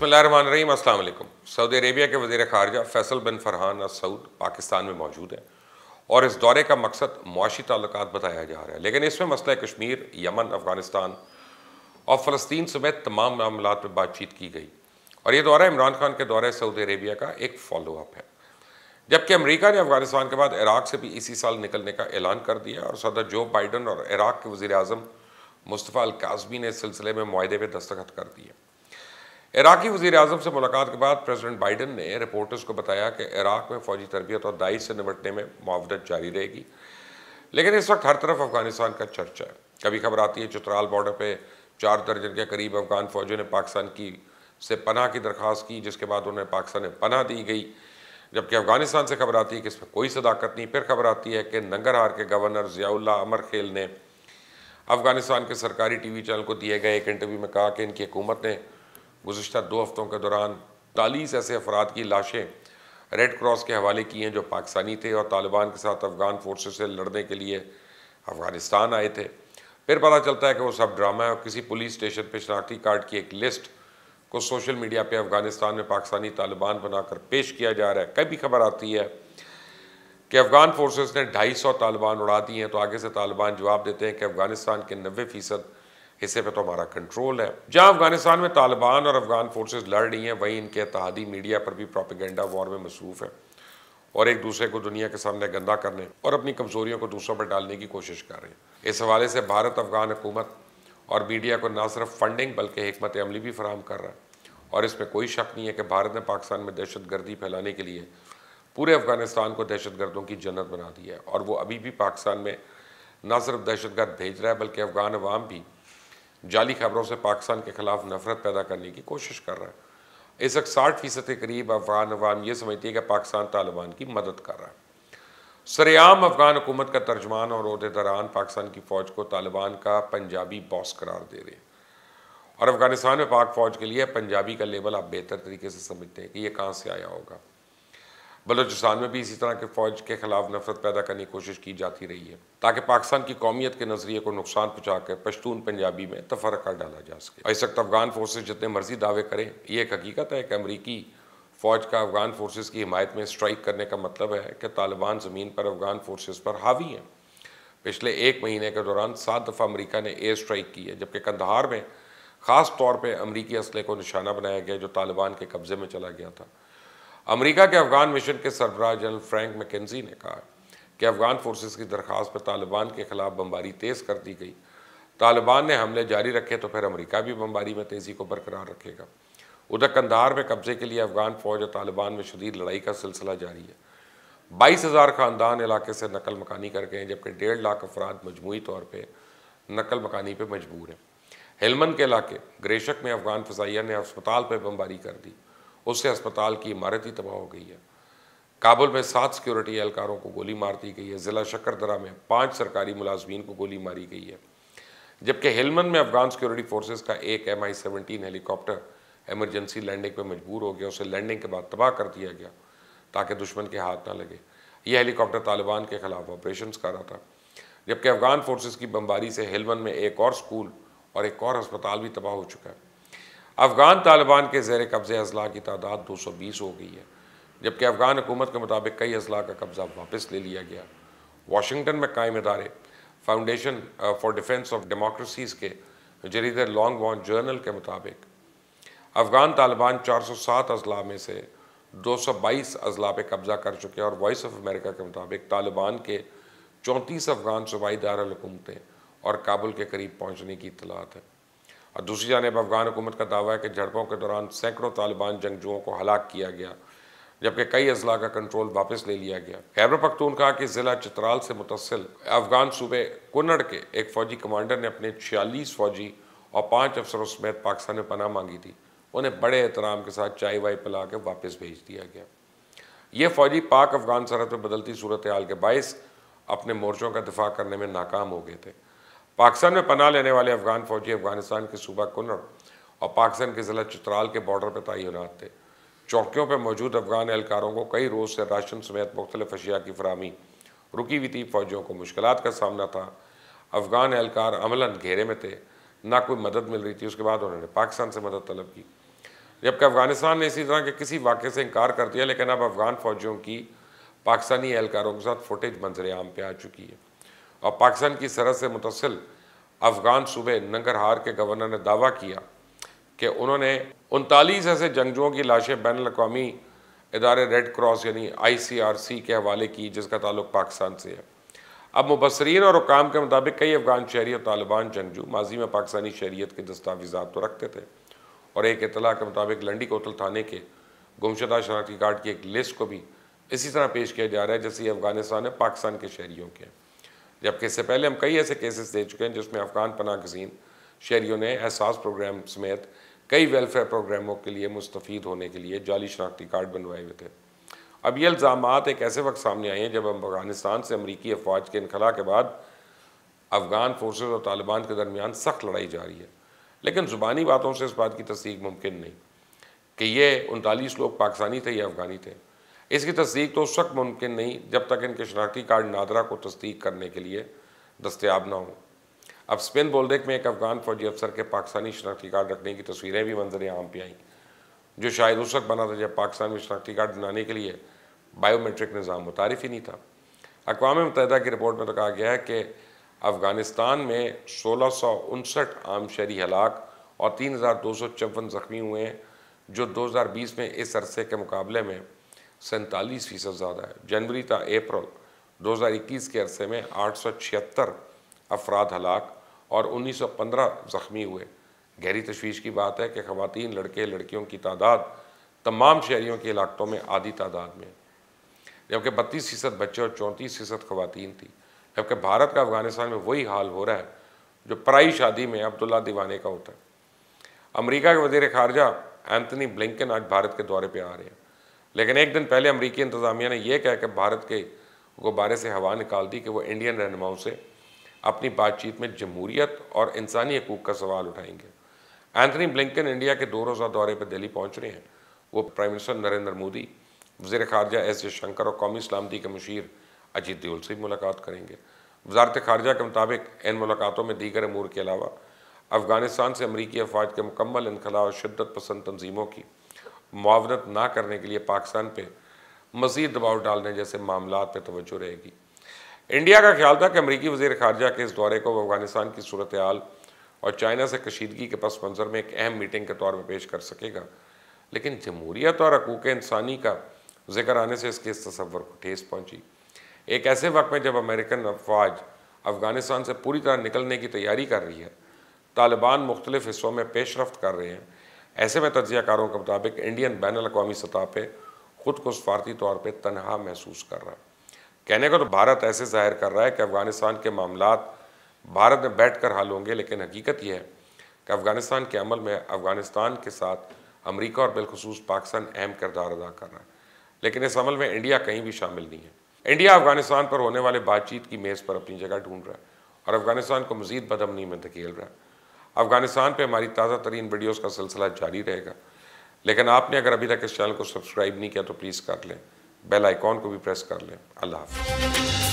बसमीम अल्लाम Saudi Arabia के वजीर खारजा फैसल बिन फरहान सऊद पाकिस्तान में मौजूद है और इस दौरे का मकसद मुआशी तल्लक बताया जा रहा है लेकिन इसमें मसला कश्मीर यमन अफ़गानिस्तान और फ़लस्तीन समेत तमाम मामला पर बातचीत की गई और यह दौरा इमरान खान के दौरे सऊदी अरेबिया का एक फॉलोअप है जबकि अमरीका ने अफगानिस्तान के बाद इराक से भी इसी साल निकलने का ऐलान कर दिया और सदर जो बाइडन और इराक के वजी अजम मुस्तफ़ा अलकाजमी ने इस सिलसिले में माहे पर दस्तखत कर दिए इराकी वजीर अजम से मुलाकात के बाद प्रेसिडेंट बाइडन ने रिपोर्टर्स को बताया कि इराक में फौजी तरबियत और दाइश से निपटने में मुआवजत जारी रहेगी लेकिन इस वक्त हर तरफ अफगानिस्तान का चर्चा है कभी खबर आती है चित्राल बॉर्डर पर चार दर्जन के करीब अफगान फौजियों ने पाकिस्तान की से पनाह की दरख्वास्त की जिसके बाद उन्हें पाकिस्तान में पनाह दी गई जबकि अफगानिस्तान से खबर आती है कि इसमें कोई सदाकत नहीं फिर खबर आती है कि नंगरहार के गवर्नर जियाउल्ला अमर खेल ने अफगानिस्तान के सरकारी टीवी चैनल को दिए गए एक इंटरव्यू में कहा कि इनकी हुकूमत ने गुजशत दो हफ्तों के दौरान तालीस ऐसे अफराद की लाशें रेड क्रॉस के हवाले की हैं जो पाकिस्तानी थे और तालिबान के साथ अफ़गान फोर्सेस से लड़ने के लिए अफ़गानिस्तान आए थे फिर पता चलता है कि वो सब ड्रामा है और किसी पुलिस स्टेशन पर शनाख्ती कार्ड की एक लिस्ट को सोशल मीडिया पर अफ़गानिस्तान में पाकिस्तानी तालिबान बनाकर पेश किया जा रहा है कभी खबर आती है कि अफ़गान फोर्सेस ने ढाई सौ तालिबान उड़ा दिए हैं तो आगे से तालिबान जवाब देते हैं कि अफ़गानिस्तान के नबे फ़ीसद हिस्से पर तो हमारा कंट्रोल है जहाँ अफगानिस्तान में तालिबान और अफगान फोर्सेज लड़ रही हैं वहीं इनके इतिहादी मीडिया पर भी प्रोपिगेंडा वॉर में मसरूफ़ है और एक दूसरे को दुनिया के सामने गंदा करने और अपनी कमजोरियों को दूसरों पर डालने की कोशिश कर रहे हैं इस हवाले से भारत अफगान हुकूमत और मीडिया को ना सिर्फ फंडिंग बल्कि हमत अमली भी फराम कर रहा है और इसमें कोई शक नहीं है कि भारत ने पाकिस्तान में दहशत गर्दी फैलाने के लिए पूरे अफगानिस्तान को दहशत गर्दों की जन्नत बना दी है और वो अभी भी पाकिस्तान में ना सिर्फ दहशत गर्द भेज रहा है बल्कि अफगान अवाम भी जाली खबरों से पाकिस्तान के ख़िलाफ़ नफरत पैदा करने की कोशिश कर रहा है इस वक्त साठ फ़ीसद के करीब अफगान अवाम ये समझती है कि पाकिस्तान तालिबान की मदद कर रहा है सरेआम अफगान हुकूमत का तर्जमान और अहदेदारान पाकिस्तान की फ़ौज को तालिबान का पंजाबी बॉस करार दे रहे हैं और अफ़गानिस्तान में पाक फ़ौज के लिए पंजाबी का लेबल आप बेहतर तरीके से समझते हैं कि ये कहाँ से आया होगा बलोचिस्तान में भी इसी तरह के फ़ौज के ख़िलाफ़ नफरत पैदा करने की कोशिश की जाती रही है ताकि पाकिस्तान की कौमियत के नज़रिए को नुकसान पहुँचा कर पश्तून पंजाबी में तफरका डाला जा सके इस वक्त अफगान फोर्सेज जितने मर्जी दावे करें यह एक हकीकत है कि अमरीकी फ़ौज का अफगान फोर्सेज की हिमायत में स्ट्राइक करने का मतलब है कि तालिबान ज़मीन पर अफगान फोर्सेज पर हावी हैं पिछले एक महीने के दौरान सात दफ़ा अमरीका ने एयर स्ट्राइक की है जबकि कंधार में ख़ास तौर पर अमरीकी असले को निशाना बनाया गया जो तालिबान के कब्ज़े में चला गया था अमेरिका के अफगान मिशन के सरबराह जनरल फ्रैंक मैकेजी ने कहा कि अफगान फोर्सेस की दरख्वास्त पर तालिबान के खिलाफ बमबारी तेज़ कर दी गई तालिबान ने हमले जारी रखे तो फिर अमेरिका भी बमबारी में तेज़ी को बरकरार रखेगा उधर कंधार में कब्जे के लिए अफगान फौज और तालिबान में शदीद लड़ाई का सिलसिला जारी है बाईस हज़ार खानदान इलाके से नकल मकानी कर गए हैं जबकि डेढ़ लाख अफराद मजमू तौर पर नकल मकानी पर मजबूर हैं हेलमन के इलाके ग्रेशक में अफगान फजाइया ने अस्पताल पर बमबारी कर दी उससे अस्पताल की इमारत ही तबाह हो गई है काबुल में सात सिक्योरिटी एहलकारों को गोली मार दी गई है ज़िला शक्करदरा में पाँच सरकारी मुलाजमीन को गोली मारी गई है जबकि हेलमन में अफगान सिक्योरिटी फोर्सेज का एक M I seventeen helicopter emergency landing पर मजबूर हो गया उसे लैंडिंग के बाद तबाह कर दिया गया ताकि दुश्मन के हाथ ना लगे यह हेलीकॉप्टर तालिबान के खिलाफ ऑपरेशन कर रहा था जबकि अफगान फोर्सेज की बमबारी से हेलमन में एक और स्कूल और एक और अस्पताल भी तबाह हो चुका है अफ़गान तालिबान के जेर कब्ज़े अजला की तादाद दो सौ बीस हो गई है जबकि अफ़गान हुकूमत के मुताबिक कई अजला का कब्ज़ा वापस ले लिया गया वाशिंगटन में कायम इदारे foundation for defence of democracies के जरीद लॉन्ग वॉन जर्नल के मुताबिक अफ़गान तालिबान चार सौ सात अजला में से दो सौ बाईस अजला पर कब्ज़ा कर चुके हैं और वॉइस ऑफ अमेरिका के मुताबिक तालिबान के चौंतीस अफ़गान सूबाई दारकूमतें और काबुल के करीब पहुँचने की इतलात है और दूसरी जानब अफगान हुकूमत का दावा है कि झड़पों के दौरान सैकड़ों तालिबान जंगजुओं को हलाक किया गया जबकि कई अजला का कंट्रोल वापस ले लिया गया खैबर कहा कि ज़िला चित्राल से मुतसिल अफगान सूबे कुन्नड़ के एक फ़ौजी कमांडर ने अपने छियालीस फ़ौजी और पाँच अफसरों समेत पाकिस्तान में पनाह मांगी थी उन्हें बड़े एहतराम के साथ चाय वाई पिला के वापस भेज दिया गया ये फ़ौजी पाक अफगान सरहद पर बदलती सूरत हाल के बायस अपने मोर्चों का दिफा करने में नाकाम हो गए थे पाकिस्तान में पनाह लेने वाले अफगान फौजी अफगानिस्तान के सूबा कुनर और पाकिस्तान के ज़िला चित्राल के बॉर्डर पर तैनात थे चौकियों पर मौजूद अफगान एहलकारों को कई रोज़ से राशन समेत मुख्तलिफ अशिया की फरहमी रुकी हुई थी फौजियों को मुश्किल का सामना था अफगान एहलकार अमला घेरे में थे ना कोई मदद मिल रही थी उसके बाद उन्होंने पाकिस्तान से मदद तलब की जबकि अफगानिस्तान ने इसी तरह के किसी वाक्य से इनकार कर दिया लेकिन अब अफगान फ़ौजियों की पाकिस्तानी एहलकारों के साथ फुटेज मंजर आम पे आ चुकी है और पाकिस्तान की सरहद से मुतसिल अफ़गान सूबे नंगरहार के गवर्नर ने दावा किया कि उन्होंने उनतालीस ऐसे जंगजुओं की लाशें बैन अवी इदारे रेड क्रॉस यानी आई सी आर सी के हवाले की जिसका ताल्लुक पाकिस्तान से है अब मुबसरीन और हुकाम के मुताबिक कई अफ़गान शहरी और तालिबान जंगजू माजी में पाकिस्तानी शहरीत के दस्तावेजा तो रखते थे और एक इतला के मुताबिक लंडी कोतल थाने के गुमशुदा शनाख्ती कार्ड की एक लिस्ट को भी इसी तरह पेश किया जा रहा है जैसे अफ़गानिस्तान है पाकिस्तान के शहरीों के हैं जबकि इससे पहले हम कई ऐसे केसेस दे चुके हैं जिसमें अफगान पना गजीन शहरीों ने एहसास प्रोग्राम समेत कई वेलफेयर प्रोग्रामों के लिए मुस्तफ़ होने के लिए जाली शनाख्ती कार्ड बनवाए हुए थे अब ये इल्ज़ाम एक ऐसे वक्त सामने आए हैं जब अफगानिस्तान से अमरीकी अफवाज के इनखला के बाद अफ़गान फोर्स और तालिबान के दरमियान सख्त लड़ाई जारी है लेकिन ज़ुबानी बातों से इस बात की तस्दीक मुमकिन नहीं कि ये उनतालीस लोग पाकिस्तानी थे या अफ़गानी थे इसकी तस्दीक तो उस वक्त मुमकिन नहीं जब तक इनके शनाख्ती कार्ड नादरा को तस्दीक करने के लिए दस्तियाब ना हो अब स्पेन बोलदेक में एक अफगान फौजी अफसर के पाकिस्तानी शनाख्ती कार्ड रखने की तस्वीरें भी मंजर आम पे आईं जो शायद उस वक्त बना था जब पाकिस्तान में शनाख्ती कार्ड बनाने के लिए बायोमेट्रिक निज़ाम मुतारफ ही नहीं था अकवा मुतहदा की रिपोर्ट में तो कहा गया है कि अफ़गानिस्तान में सोलह सौ उनसठ आम शहरी हलाक और तीन हज़ार दो सौ चौवन ज़ख्मी हुए हैं जो दो हज़ार बीस में इस अरसे के मुकाबले में सैंतालीस फीसद ज़्यादा है जनवरी था अप्रैल 2021 के अरसे में आठ सौ छिहत्तर अफराद हलाक और 1915 ज़ख्मी हुए गहरी तशवीश की बात है कि ख़वान लड़के लड़कियों की तादाद तमाम शहरीों के इलाकों में आधी तादाद में जबकि बत्तीस फ़ीसद बच्चे और चौंतीस फ़ीसद ख़वान थी जबकि भारत का अफ़गानिस्तान में वही हाल हो रहा है जो पराई शादी में अब्दुल्ला दीवाने का होता है अमरीका के वजीर खारजा एंथनी ब्लिंकन आज भारत के दौरे पर आ रहे हैं लेकिन एक दिन पहले अमरीकी इंतज़ामिया ने यह कह कि भारत के गुब्बारे से हवा निकाल दी कि वह इंडियन रहनुमाओं से अपनी बातचीत में जमहूरियत और इंसानी हकूक़ का सवाल उठाएंगे एंथनी ब्लिंकन इंडिया के दो रोज़ा दौरे पर दिल्ली पहुँच रहे हैं वो प्राइम मिनिस्टर नरेंद्र मोदी वजीर खारजा एस जयशंकर और कौमी सलामती के मशीर अजीत दियोल से भी मुलाकात करेंगे वजारत खारजा के मुताबिक इन मुलाकातों में दीगर अमूर के अलावा अफ़गानिस्तान से अमरीकी अफवाज के मुकम्मल इनखला और शिदत पसंद तनजीमों की मुआवनत ना करने के लिए पाकिस्तान पर मज़ीद दबाव डालने जैसे मामला पर तोज्जो रहेगी इंडिया का ख्याल था कि अमरीकी वजीर खारजा के इस दौरे को अफगानिस्तान की सूरत हाल और चाइना से कशीदगी के पस मंज़र में एक अहम मीटिंग के तौर पर पेश कर सकेगा लेकिन जमहूरियत और हकूक इंसानी का जिक्र आने से इसके इस तस्वर को ठेस पहुँची एक ऐसे वक्त में जब अमेरिकन अफवाज अफ़गानिस्तान से पूरी तरह निकलने की तैयारी कर रही है तालिबान मुख्तलिफ हिस्सों में पेशरफ कर रहे हैं ऐसे में तजिया कारों के मुताबिक इंडियन बैन अवी सतह पर ख़ुद को सफारती तौर पर तनहा महसूस कर रहा है कहने को तो भारत ऐसे जाहिर कर रहा है कि अफ़गानिस्तान के मामला भारत में बैठ कर हल होंगे लेकिन हकीकत यह है कि अफ़गानिस्तान के अमल में अफ़गानिस्तान के साथ अमरीका और बिलखसूस पाकिस्तान अहम किरदार अदा कर रहा है लेकिन इस अमल में इंडिया कहीं भी शामिल नहीं है इंडिया अफ़गानिस्तान पर होने वाले बातचीत की मेज़ पर अपनी जगह ढूंढ रहा है और अफ़गानिस्तान को मज़ीद बदमनी में धकेल रहा है अफ़गानिस्तान पे हमारी ताज़ा तरीन वीडियोस का सिलसिला जारी रहेगा लेकिन आपने अगर अभी तक इस चैनल को सब्सक्राइब नहीं किया तो प्लीज़ कर लें बेल आइकॉन को भी प्रेस कर लें अल्लाह हाफ